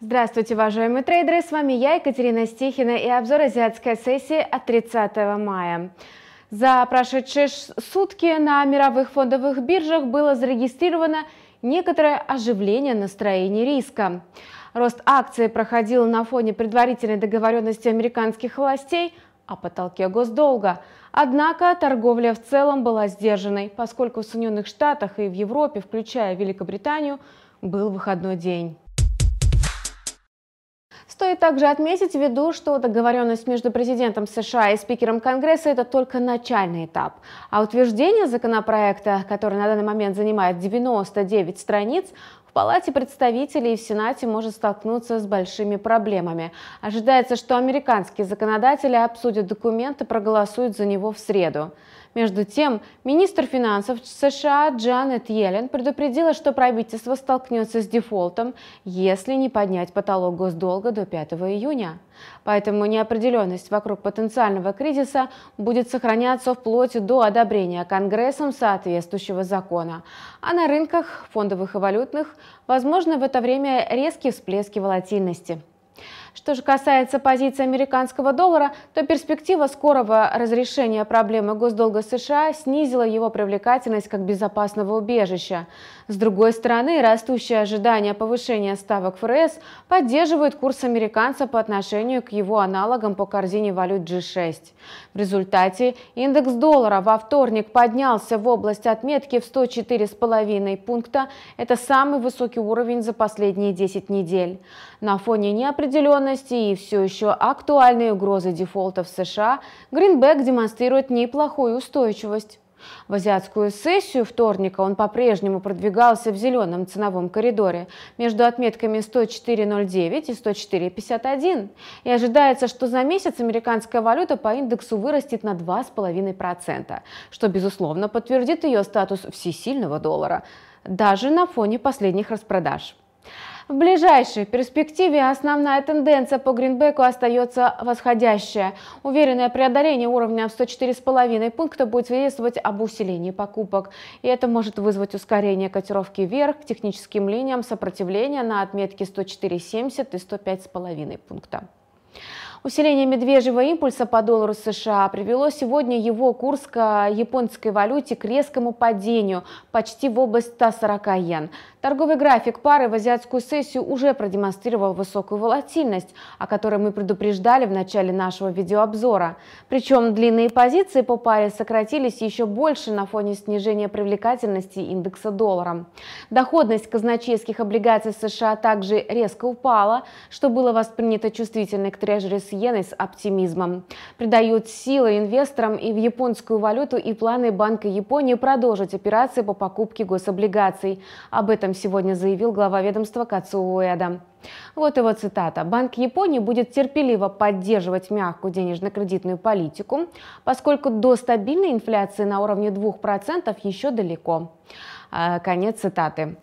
Здравствуйте, уважаемые трейдеры! С вами я, Екатерина Стихина и обзор азиатской сессии от 30 мая. За прошедшие сутки на мировых фондовых биржах было зарегистрировано некоторое оживление настроений риска. Рост акций проходил на фоне предварительной договоренности американских властей о потолке госдолга. Однако торговля в целом была сдержанной, поскольку в Соединенных Штатах и в Европе, включая Великобританию, был выходной день. Стоит также отметить в виду, что договоренность между президентом США и спикером Конгресса – это только начальный этап. А утверждение законопроекта, который на данный момент занимает 99 страниц, в Палате представителей и в Сенате может столкнуться с большими проблемами. Ожидается, что американские законодатели обсудят документ и проголосуют за него в среду. Между тем, министр финансов США Джанет Йеллен предупредила, что правительство столкнется с дефолтом, если не поднять потолок госдолга до 5 июня. Поэтому неопределенность вокруг потенциального кризиса будет сохраняться вплоть до одобрения Конгрессом соответствующего закона. А на рынках фондовых и валютных возможно в это время резкие всплески волатильности. Что же касается позиции американского доллара, то перспектива скорого разрешения проблемы госдолга США снизила его привлекательность как безопасного убежища. С другой стороны, растущее ожидание повышения ставок ФРС поддерживает курс американца по отношению к его аналогам по корзине валют G6. В результате индекс доллара во вторник поднялся в область отметки в 104,5 пункта. Это самый высокий уровень за последние 10 недель. На фоне неопределенности напряженности и все еще актуальные угрозы дефолта в США, Гринбек демонстрирует неплохую устойчивость. В азиатскую сессию вторника он по-прежнему продвигался в зеленом ценовом коридоре между отметками 104.09 и 104.51. И ожидается, что за месяц американская валюта по индексу вырастет на 2,5%, что, безусловно, подтвердит ее статус всесильного доллара, даже на фоне последних распродаж. В ближайшей перспективе основная тенденция по гринбеку остается восходящая. Уверенное преодоление уровня в 104,5 пункта будет свидетельствовать об усилении покупок. И это может вызвать ускорение котировки вверх к техническим линиям сопротивления на отметке 104,70 и 105,5 пункта. Усиление медвежьего импульса по доллару США привело сегодня его курс к японской валюте к резкому падению почти в область 140 йен. Торговый график пары в азиатскую сессию уже продемонстрировал высокую волатильность, о которой мы предупреждали в начале нашего видеообзора. Причем длинные позиции по паре сократились еще больше на фоне снижения привлекательности индекса долларом. Доходность казначейских облигаций США также резко упала, что было воспринято чувствительной к трежери с иеной с оптимизмом. Придают силы инвесторам и в японскую валюту и планы Банка Японии продолжить операции по покупке гособлигаций. Об этом сегодня заявил глава ведомства Кацу Уэда. Вот его цитата. «Банк Японии будет терпеливо поддерживать мягкую денежно-кредитную политику, поскольку до стабильной инфляции на уровне 2% еще далеко». А, конец цитаты.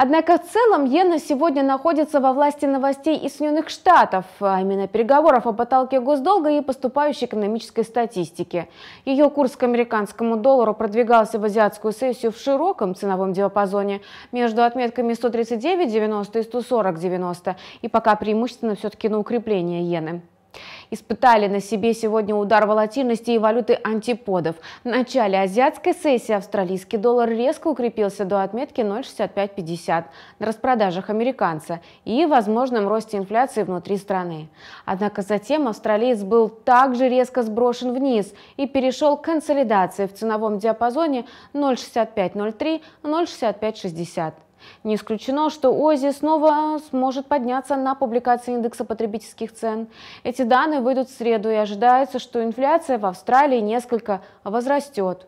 Однако в целом иена сегодня находится во власти новостей из Соединенных Штатов, а именно переговоров о потолке госдолга и поступающей экономической статистики. Ее курс к американскому доллару продвигался в азиатскую сессию в широком ценовом диапазоне между отметками 139.90 и 140.90, и пока преимущественно все-таки на укрепление иены испытали на себе сегодня удар волатильности и валюты антиподов. В начале азиатской сессии австралийский доллар резко укрепился до отметки 0,6550 на распродажах американца и возможном росте инфляции внутри страны. Однако затем австралиец был также резко сброшен вниз и перешел к консолидации в ценовом диапазоне 0,6503-0,6560. Не исключено, что ОЗИ снова сможет подняться на публикации индекса потребительских цен. Эти данные выйдут в среду и ожидается, что инфляция в Австралии несколько возрастет.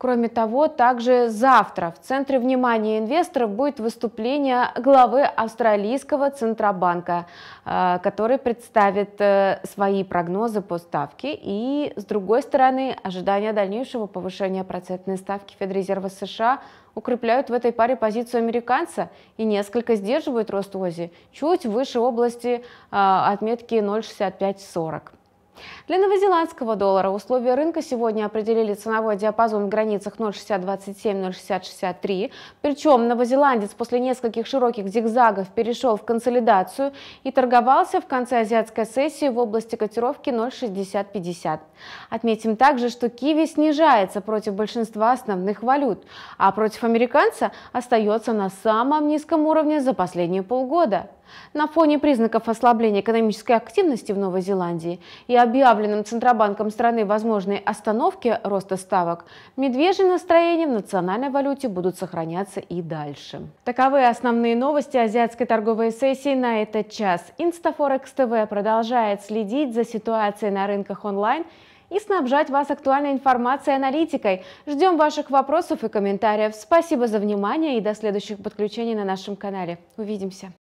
Кроме того, также завтра в центре внимания инвесторов будет выступление главы австралийского Центробанка, э, который представит э, свои прогнозы по ставке и, с другой стороны, ожидания дальнейшего повышения процентной ставки Федрезерва США укрепляют в этой паре позицию американца и несколько сдерживают рост ОЗИ чуть выше области э, отметки 0,6540. Для новозеландского доллара условия рынка сегодня определили ценовой диапазон в границах 0,6027-0,6063. Причем новозеландец после нескольких широких зигзагов перешел в консолидацию и торговался в конце азиатской сессии в области котировки 0,6050. Отметим также, что киви снижается против большинства основных валют, а против американца остается на самом низком уровне за последние полгода. На фоне признаков ослабления экономической активности в Новой Зеландии и объявленном Центробанком страны возможной остановки роста ставок, медвежьи настроения в национальной валюте будут сохраняться и дальше. Таковы основные новости азиатской торговой сессии на этот час. Инстафорекс ТВ продолжает следить за ситуацией на рынках онлайн и снабжать вас актуальной информацией и аналитикой. Ждем ваших вопросов и комментариев. Спасибо за внимание и до следующих подключений на нашем канале. Увидимся!